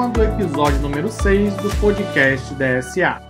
tema do episódio número 6 do podcast DSA.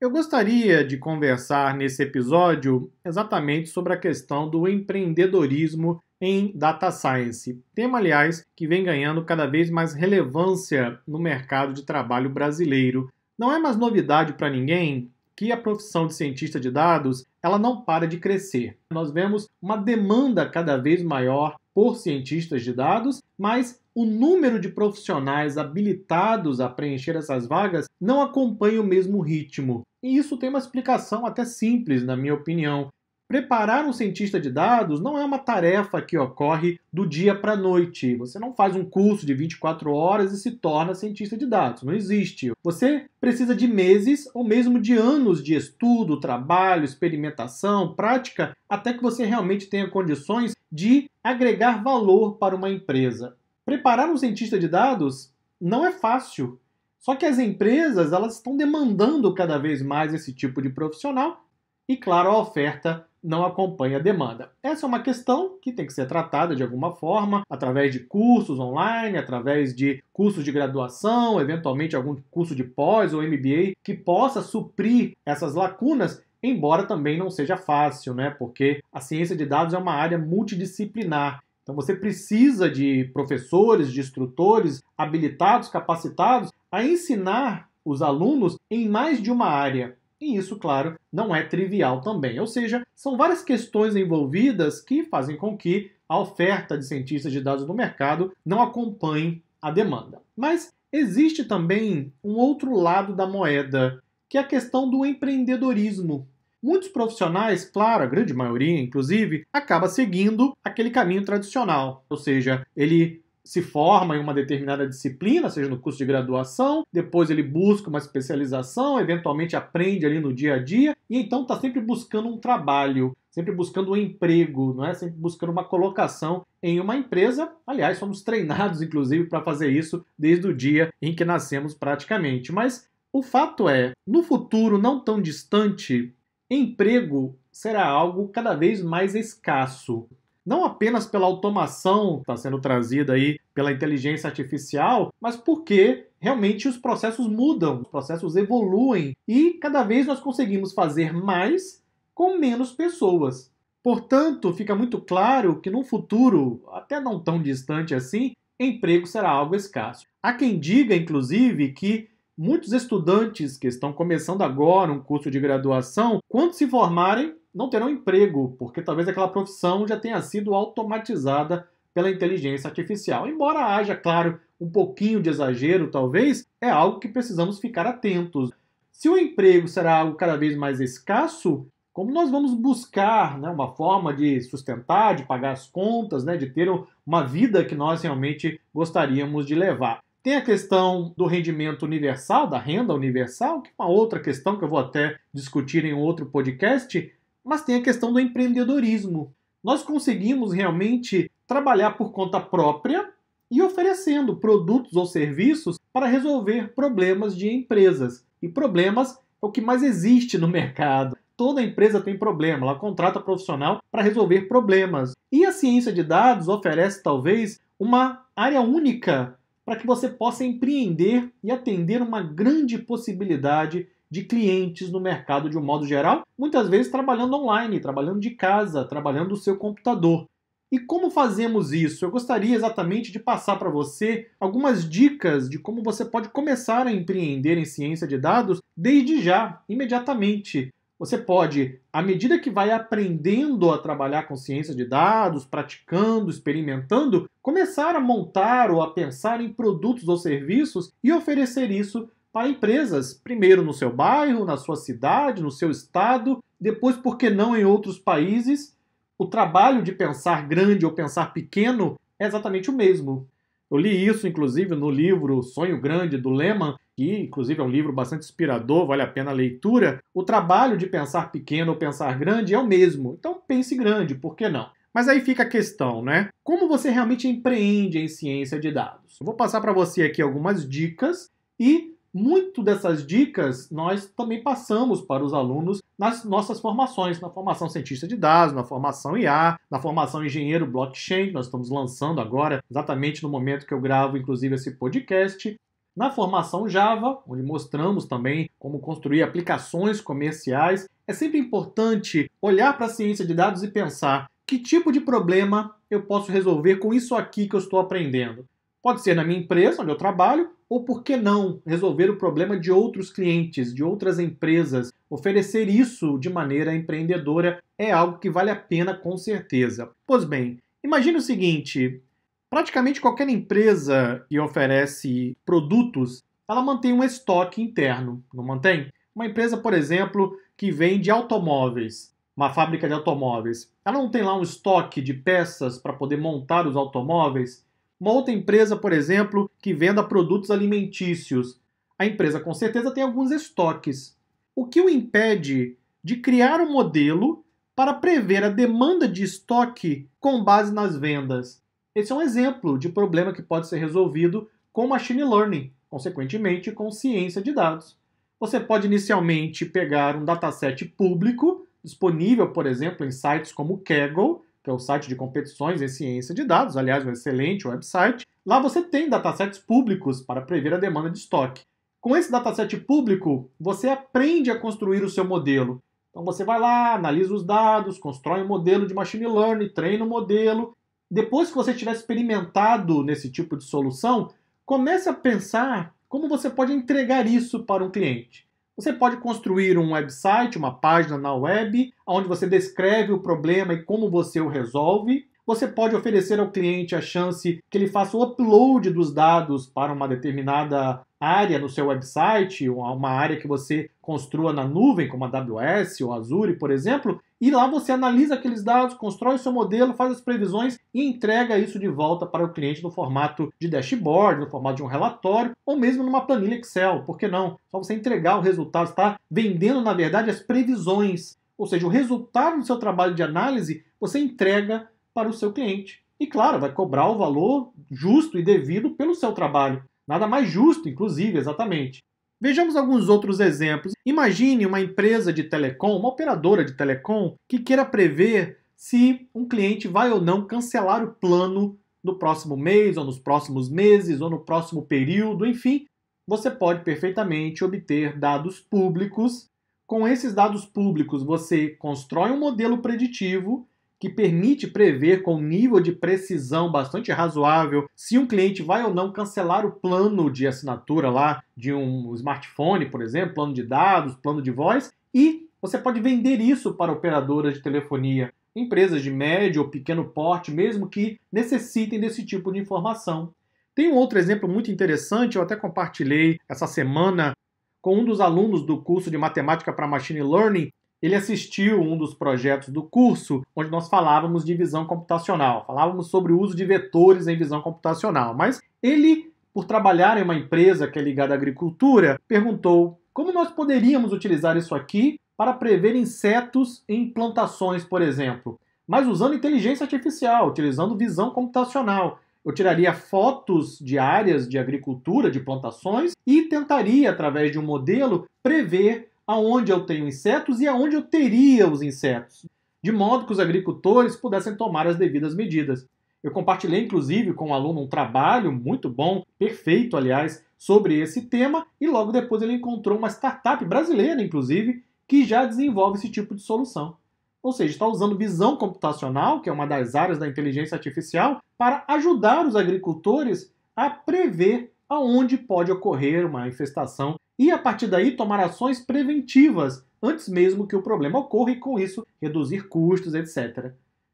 Eu gostaria de conversar nesse episódio exatamente sobre a questão do empreendedorismo em data science, tema aliás que vem ganhando cada vez mais relevância no mercado de trabalho brasileiro. Não é mais novidade para ninguém que a profissão de cientista de dados ela não para de crescer. Nós vemos uma demanda cada vez maior por cientistas de dados, mas o número de profissionais habilitados a preencher essas vagas não acompanha o mesmo ritmo. E isso tem uma explicação até simples, na minha opinião, Preparar um cientista de dados não é uma tarefa que ocorre do dia para a noite. Você não faz um curso de 24 horas e se torna cientista de dados. Não existe. Você precisa de meses ou mesmo de anos de estudo, trabalho, experimentação, prática, até que você realmente tenha condições de agregar valor para uma empresa. Preparar um cientista de dados não é fácil. Só que as empresas elas estão demandando cada vez mais esse tipo de profissional e, claro, a oferta não acompanha a demanda. Essa é uma questão que tem que ser tratada de alguma forma, através de cursos online, através de cursos de graduação, eventualmente algum curso de pós ou MBA que possa suprir essas lacunas embora também não seja fácil, né? Porque a ciência de dados é uma área multidisciplinar. Então você precisa de professores, de instrutores habilitados, capacitados a ensinar os alunos em mais de uma área. E isso, claro, não é trivial também. Ou seja, são várias questões envolvidas que fazem com que a oferta de cientistas de dados no mercado não acompanhe a demanda. Mas existe também um outro lado da moeda, que é a questão do empreendedorismo. Muitos profissionais, claro, a grande maioria inclusive, acaba seguindo aquele caminho tradicional, ou seja, ele se forma em uma determinada disciplina, seja no curso de graduação, depois ele busca uma especialização, eventualmente aprende ali no dia a dia, e então está sempre buscando um trabalho, sempre buscando um emprego, não é? sempre buscando uma colocação em uma empresa. Aliás, somos treinados, inclusive, para fazer isso desde o dia em que nascemos praticamente. Mas o fato é, no futuro não tão distante, emprego será algo cada vez mais escasso não apenas pela automação que está sendo trazida aí pela inteligência artificial, mas porque realmente os processos mudam, os processos evoluem e cada vez nós conseguimos fazer mais com menos pessoas. Portanto, fica muito claro que num futuro, até não tão distante assim, emprego será algo escasso. Há quem diga, inclusive, que muitos estudantes que estão começando agora um curso de graduação, quando se formarem, não terão emprego, porque talvez aquela profissão já tenha sido automatizada pela inteligência artificial. Embora haja, claro, um pouquinho de exagero, talvez, é algo que precisamos ficar atentos. Se o emprego será algo cada vez mais escasso, como nós vamos buscar né, uma forma de sustentar, de pagar as contas, né, de ter uma vida que nós realmente gostaríamos de levar? Tem a questão do rendimento universal, da renda universal, que é uma outra questão que eu vou até discutir em outro podcast, mas tem a questão do empreendedorismo. Nós conseguimos realmente trabalhar por conta própria e oferecendo produtos ou serviços para resolver problemas de empresas. E problemas é o que mais existe no mercado. Toda empresa tem problema, ela contrata profissional para resolver problemas. E a ciência de dados oferece talvez uma área única para que você possa empreender e atender uma grande possibilidade de clientes no mercado de um modo geral, muitas vezes trabalhando online, trabalhando de casa, trabalhando do seu computador. E como fazemos isso? Eu gostaria exatamente de passar para você algumas dicas de como você pode começar a empreender em ciência de dados desde já, imediatamente. Você pode, à medida que vai aprendendo a trabalhar com ciência de dados, praticando, experimentando, começar a montar ou a pensar em produtos ou serviços e oferecer isso para empresas, primeiro no seu bairro, na sua cidade, no seu estado, depois, por que não, em outros países. O trabalho de pensar grande ou pensar pequeno é exatamente o mesmo. Eu li isso, inclusive, no livro Sonho Grande, do Lehman, que, inclusive, é um livro bastante inspirador, vale a pena a leitura. O trabalho de pensar pequeno ou pensar grande é o mesmo. Então, pense grande, por que não? Mas aí fica a questão, né? Como você realmente empreende em ciência de dados? Eu vou passar para você aqui algumas dicas e muito dessas dicas nós também passamos para os alunos nas nossas formações, na formação cientista de dados, na formação IA, na formação engenheiro blockchain, que nós estamos lançando agora, exatamente no momento que eu gravo, inclusive, esse podcast. Na formação Java, onde mostramos também como construir aplicações comerciais, é sempre importante olhar para a ciência de dados e pensar que tipo de problema eu posso resolver com isso aqui que eu estou aprendendo. Pode ser na minha empresa, onde eu trabalho, ou por que não resolver o problema de outros clientes, de outras empresas? Oferecer isso de maneira empreendedora é algo que vale a pena com certeza. Pois bem, imagine o seguinte: praticamente qualquer empresa que oferece produtos, ela mantém um estoque interno, não mantém? Uma empresa, por exemplo, que vende automóveis, uma fábrica de automóveis, ela não tem lá um estoque de peças para poder montar os automóveis? Uma outra empresa, por exemplo, que venda produtos alimentícios. A empresa com certeza tem alguns estoques. O que o impede de criar um modelo para prever a demanda de estoque com base nas vendas? Esse é um exemplo de problema que pode ser resolvido com machine learning, consequentemente com ciência de dados. Você pode inicialmente pegar um dataset público, disponível, por exemplo, em sites como o Kaggle, que é o site de competições em ciência de dados, aliás, um excelente website. Lá você tem datasets públicos para prever a demanda de estoque. Com esse dataset público, você aprende a construir o seu modelo. Então você vai lá, analisa os dados, constrói um modelo de machine learning, treina o um modelo. Depois que você tiver experimentado nesse tipo de solução, comece a pensar como você pode entregar isso para um cliente. Você pode construir um website, uma página na web, onde você descreve o problema e como você o resolve, você pode oferecer ao cliente a chance que ele faça o upload dos dados para uma determinada área no seu website, uma área que você construa na nuvem, como a AWS ou Azure, por exemplo, e lá você analisa aqueles dados, constrói seu modelo, faz as previsões e entrega isso de volta para o cliente no formato de dashboard, no formato de um relatório ou mesmo numa planilha Excel, por que não? Só você entregar o resultado, está vendendo na verdade as previsões, ou seja, o resultado do seu trabalho de análise você entrega para o seu cliente. E claro, vai cobrar o valor justo e devido pelo seu trabalho. Nada mais justo, inclusive, exatamente. Vejamos alguns outros exemplos. Imagine uma empresa de telecom, uma operadora de telecom, que queira prever se um cliente vai ou não cancelar o plano no próximo mês, ou nos próximos meses, ou no próximo período, enfim. Você pode perfeitamente obter dados públicos. Com esses dados públicos, você constrói um modelo preditivo que permite prever com um nível de precisão bastante razoável se um cliente vai ou não cancelar o plano de assinatura lá de um smartphone, por exemplo, plano de dados, plano de voz, e você pode vender isso para operadoras de telefonia, empresas de médio ou pequeno porte, mesmo que necessitem desse tipo de informação. Tem um outro exemplo muito interessante, eu até compartilhei essa semana com um dos alunos do curso de matemática para machine learning, ele assistiu um dos projetos do curso onde nós falávamos de visão computacional, falávamos sobre o uso de vetores em visão computacional, mas ele, por trabalhar em uma empresa que é ligada à agricultura, perguntou como nós poderíamos utilizar isso aqui para prever insetos em plantações, por exemplo, mas usando inteligência artificial, utilizando visão computacional. Eu tiraria fotos de áreas de agricultura, de plantações, e tentaria, através de um modelo, prever aonde eu tenho insetos e aonde eu teria os insetos, de modo que os agricultores pudessem tomar as devidas medidas. Eu compartilhei, inclusive, com um aluno um trabalho muito bom, perfeito, aliás, sobre esse tema, e logo depois ele encontrou uma startup brasileira, inclusive, que já desenvolve esse tipo de solução. Ou seja, está usando visão computacional, que é uma das áreas da inteligência artificial, para ajudar os agricultores a prever aonde pode ocorrer uma infestação e, a partir daí, tomar ações preventivas antes mesmo que o problema ocorra e, com isso, reduzir custos, etc.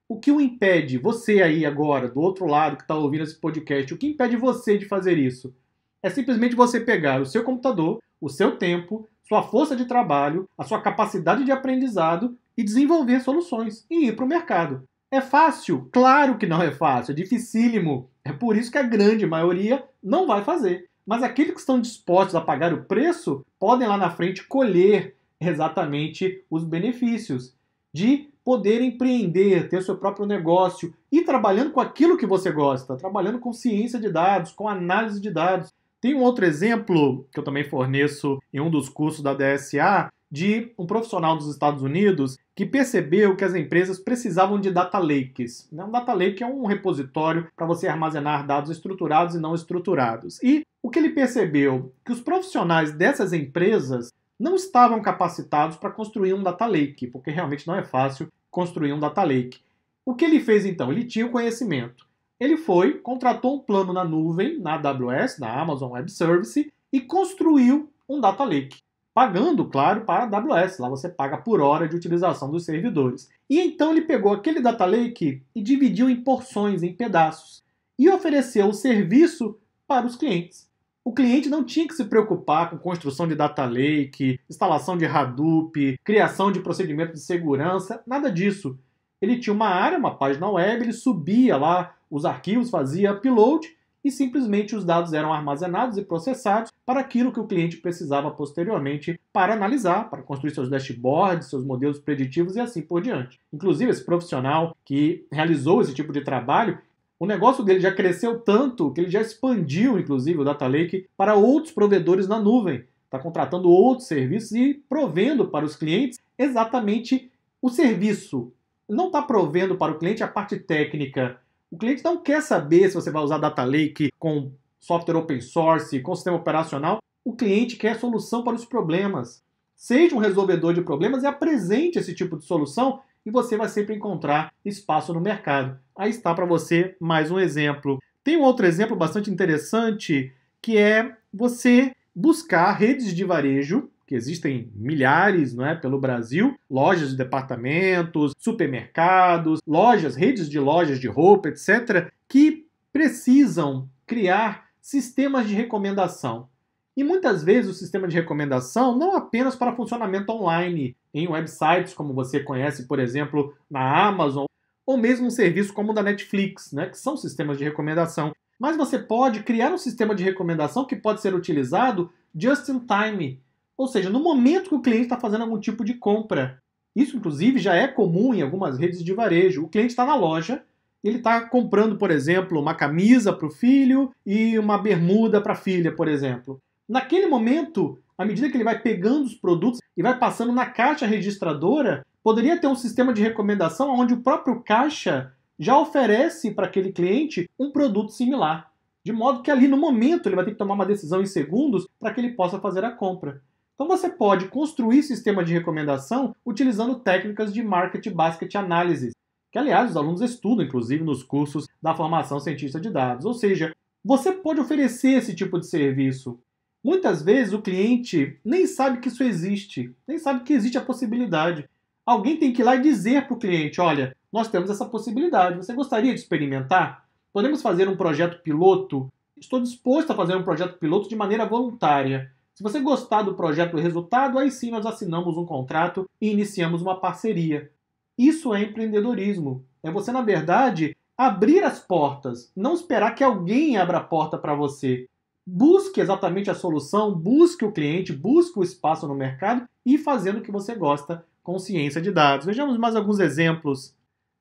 O que o impede, você aí agora, do outro lado que está ouvindo esse podcast, o que impede você de fazer isso? É simplesmente você pegar o seu computador, o seu tempo, sua força de trabalho, a sua capacidade de aprendizado e desenvolver soluções e ir para o mercado. É fácil? Claro que não é fácil, é dificílimo. É por isso que a grande maioria não vai fazer mas aqueles que estão dispostos a pagar o preço podem lá na frente colher exatamente os benefícios de poder empreender, ter seu próprio negócio e trabalhando com aquilo que você gosta, trabalhando com ciência de dados, com análise de dados. Tem um outro exemplo que eu também forneço em um dos cursos da DSA, de um profissional dos Estados Unidos que percebeu que as empresas precisavam de data lakes. Né, um data lake é um repositório para você armazenar dados estruturados e não estruturados. E o que ele percebeu? Que os profissionais dessas empresas não estavam capacitados para construir um data lake, porque realmente não é fácil construir um data lake. O que ele fez então? Ele tinha o conhecimento. Ele foi, contratou um plano na nuvem, na AWS, na Amazon Web Service, e construiu um data lake pagando, claro, para a AWS. Lá você paga por hora de utilização dos servidores. E então ele pegou aquele data lake e dividiu em porções, em pedaços, e ofereceu o serviço para os clientes. O cliente não tinha que se preocupar com construção de data lake, instalação de Hadoop, criação de procedimento de segurança, nada disso. Ele tinha uma área, uma página web, ele subia lá os arquivos, fazia upload e simplesmente os dados eram armazenados e processados para aquilo que o cliente precisava posteriormente para analisar, para construir seus dashboards, seus modelos preditivos e assim por diante. Inclusive, esse profissional que realizou esse tipo de trabalho, o negócio dele já cresceu tanto que ele já expandiu, inclusive, o Data Lake para outros provedores na nuvem. Está contratando outros serviços e provendo para os clientes exatamente o serviço. Não está provendo para o cliente a parte técnica o cliente não quer saber se você vai usar data lake com software open source, com sistema operacional. O cliente quer solução para os problemas. Seja um resolvedor de problemas e apresente esse tipo de solução e você vai sempre encontrar espaço no mercado. Aí está para você mais um exemplo. Tem um outro exemplo bastante interessante que é você buscar redes de varejo que existem milhares não é, pelo Brasil, lojas de departamentos, supermercados, lojas, redes de lojas de roupa, etc., que precisam criar sistemas de recomendação. E muitas vezes o sistema de recomendação não apenas para funcionamento online, em websites como você conhece, por exemplo, na Amazon, ou mesmo um serviço como o da Netflix, né, que são sistemas de recomendação. Mas você pode criar um sistema de recomendação que pode ser utilizado just in time ou seja, no momento que o cliente está fazendo algum tipo de compra. Isso, inclusive, já é comum em algumas redes de varejo. O cliente está na loja, ele está comprando, por exemplo, uma camisa para o filho e uma bermuda para a filha, por exemplo. Naquele momento, à medida que ele vai pegando os produtos e vai passando na caixa registradora, poderia ter um sistema de recomendação onde o próprio caixa já oferece para aquele cliente um produto similar. De modo que ali no momento ele vai ter que tomar uma decisão em segundos para que ele possa fazer a compra. Então você pode construir sistema de recomendação utilizando técnicas de Market Basket Analysis, que aliás os alunos estudam inclusive nos cursos da formação cientista de dados. Ou seja, você pode oferecer esse tipo de serviço. Muitas vezes o cliente nem sabe que isso existe, nem sabe que existe a possibilidade. Alguém tem que ir lá e dizer para o cliente: olha, nós temos essa possibilidade, você gostaria de experimentar? Podemos fazer um projeto piloto? Estou disposto a fazer um projeto piloto de maneira voluntária. Se você gostar do projeto e resultado, aí sim nós assinamos um contrato e iniciamos uma parceria. Isso é empreendedorismo. É você, na verdade, abrir as portas, não esperar que alguém abra a porta para você. Busque exatamente a solução, busque o cliente, busque o espaço no mercado e fazendo o que você gosta com ciência de dados. Vejamos mais alguns exemplos.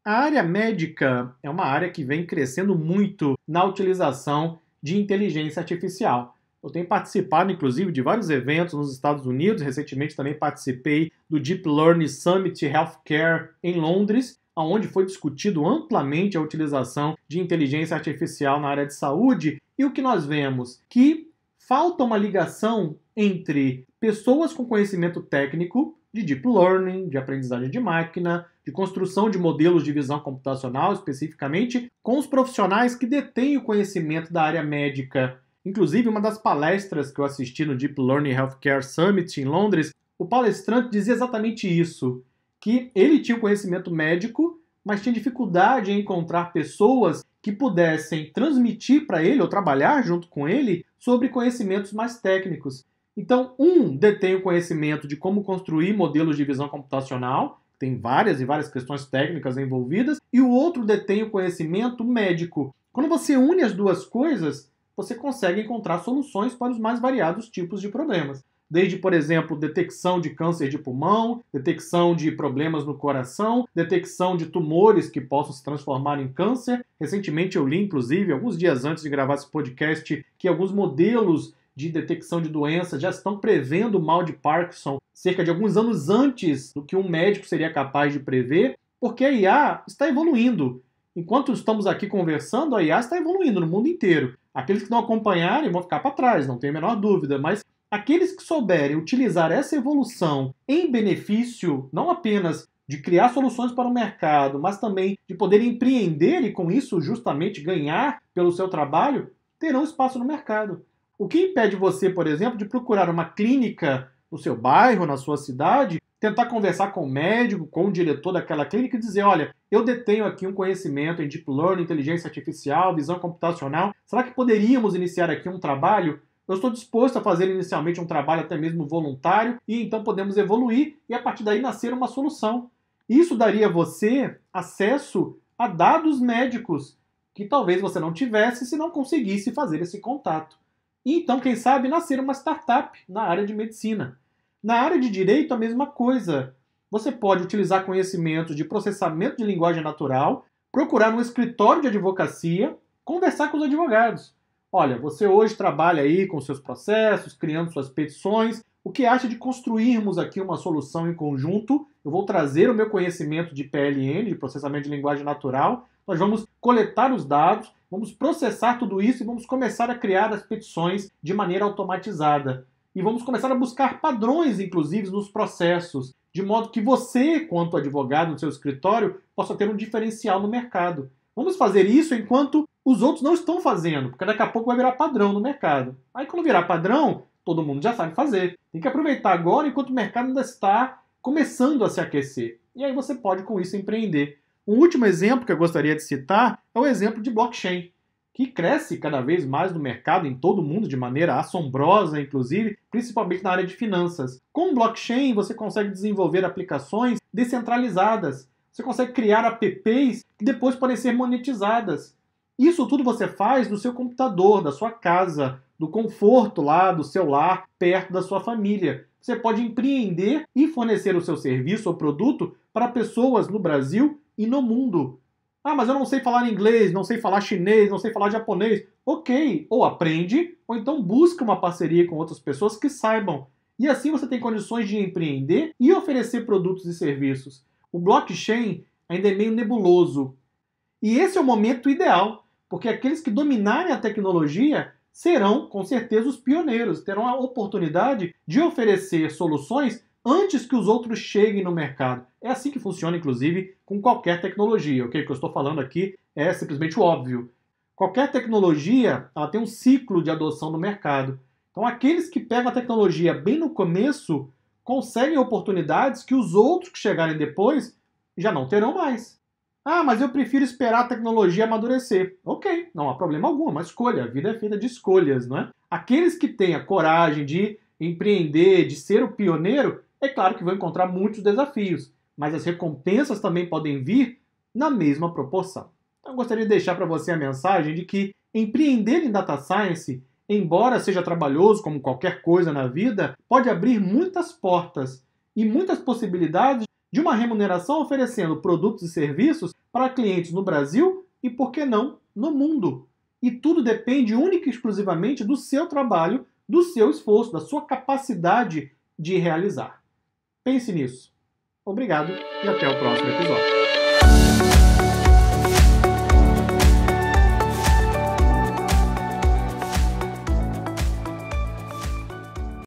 A área médica é uma área que vem crescendo muito na utilização de inteligência artificial. Eu tenho participado, inclusive, de vários eventos nos Estados Unidos. Recentemente também participei do Deep Learning Summit Healthcare em Londres, onde foi discutido amplamente a utilização de inteligência artificial na área de saúde. E o que nós vemos? Que falta uma ligação entre pessoas com conhecimento técnico de deep learning, de aprendizagem de máquina, de construção de modelos de visão computacional, especificamente, com os profissionais que detêm o conhecimento da área médica Inclusive, uma das palestras que eu assisti no Deep Learning Healthcare Summit em Londres, o palestrante dizia exatamente isso, que ele tinha o conhecimento médico, mas tinha dificuldade em encontrar pessoas que pudessem transmitir para ele ou trabalhar junto com ele sobre conhecimentos mais técnicos. Então, um detém o conhecimento de como construir modelos de visão computacional, tem várias e várias questões técnicas envolvidas, e o outro detém o conhecimento médico. Quando você une as duas coisas, você consegue encontrar soluções para os mais variados tipos de problemas. Desde, por exemplo, detecção de câncer de pulmão, detecção de problemas no coração, detecção de tumores que possam se transformar em câncer. Recentemente eu li, inclusive, alguns dias antes de gravar esse podcast, que alguns modelos de detecção de doenças já estão prevendo o mal de Parkinson cerca de alguns anos antes do que um médico seria capaz de prever, porque a IA está evoluindo. Enquanto estamos aqui conversando, a IA está evoluindo no mundo inteiro. Aqueles que não acompanharem vão ficar para trás, não tem a menor dúvida, mas aqueles que souberem utilizar essa evolução em benefício não apenas de criar soluções para o mercado, mas também de poder empreender e com isso justamente ganhar pelo seu trabalho, terão espaço no mercado. O que impede você, por exemplo, de procurar uma clínica no seu bairro, na sua cidade, tentar conversar com o médico, com o diretor daquela clínica e dizer: olha, eu detenho aqui um conhecimento em deep learning, inteligência artificial, visão computacional, será que poderíamos iniciar aqui um trabalho? Eu estou disposto a fazer inicialmente um trabalho até mesmo voluntário e então podemos evoluir e a partir daí nascer uma solução. Isso daria a você acesso a dados médicos que talvez você não tivesse se não conseguisse fazer esse contato. E então, quem sabe, nascer uma startup na área de medicina. Na área de direito, a mesma coisa. Você pode utilizar conhecimentos de processamento de linguagem natural, procurar um escritório de advocacia, conversar com os advogados. Olha, você hoje trabalha aí com seus processos, criando suas petições. O que acha de construirmos aqui uma solução em conjunto? Eu vou trazer o meu conhecimento de PLN, de processamento de linguagem natural. Nós vamos coletar os dados, vamos processar tudo isso e vamos começar a criar as petições de maneira automatizada e vamos começar a buscar padrões, inclusive, nos processos, de modo que você, quanto advogado no seu escritório, possa ter um diferencial no mercado. Vamos fazer isso enquanto os outros não estão fazendo, porque daqui a pouco vai virar padrão no mercado. Aí quando virar padrão, todo mundo já sabe fazer. Tem que aproveitar agora enquanto o mercado ainda está começando a se aquecer. E aí você pode com isso empreender. Um último exemplo que eu gostaria de citar é o exemplo de blockchain que cresce cada vez mais no mercado em todo o mundo de maneira assombrosa, inclusive, principalmente na área de finanças. Com blockchain, você consegue desenvolver aplicações descentralizadas. Você consegue criar apps que depois podem ser monetizadas. Isso tudo você faz no seu computador, da sua casa, do conforto lá do seu lar, perto da sua família. Você pode empreender e fornecer o seu serviço ou produto para pessoas no Brasil e no mundo. Ah, mas eu não sei falar inglês, não sei falar chinês, não sei falar japonês. Ok, ou aprende, ou então busca uma parceria com outras pessoas que saibam. E assim você tem condições de empreender e oferecer produtos e serviços. O blockchain ainda é meio nebuloso. E esse é o momento ideal, porque aqueles que dominarem a tecnologia serão, com certeza, os pioneiros, terão a oportunidade de oferecer soluções antes que os outros cheguem no mercado. É assim que funciona, inclusive, com qualquer tecnologia, O que eu estou falando aqui é simplesmente óbvio. Qualquer tecnologia ela tem um ciclo de adoção no mercado. Então, aqueles que pegam a tecnologia bem no começo conseguem oportunidades que os outros que chegarem depois já não terão mais. Ah, mas eu prefiro esperar a tecnologia amadurecer. Ok, não há problema algum, é uma escolha. A vida é feita de escolhas, não é? Aqueles que têm a coragem de empreender, de ser o pioneiro, é claro que vão encontrar muitos desafios, mas as recompensas também podem vir na mesma proporção. Então, eu gostaria de deixar para você a mensagem de que empreender em data science, embora seja trabalhoso como qualquer coisa na vida, pode abrir muitas portas e muitas possibilidades de uma remuneração oferecendo produtos e serviços para clientes no Brasil e, por que não, no mundo. E tudo depende única e exclusivamente do seu trabalho, do seu esforço, da sua capacidade de realizar. Pense nisso. Obrigado e até o próximo episódio.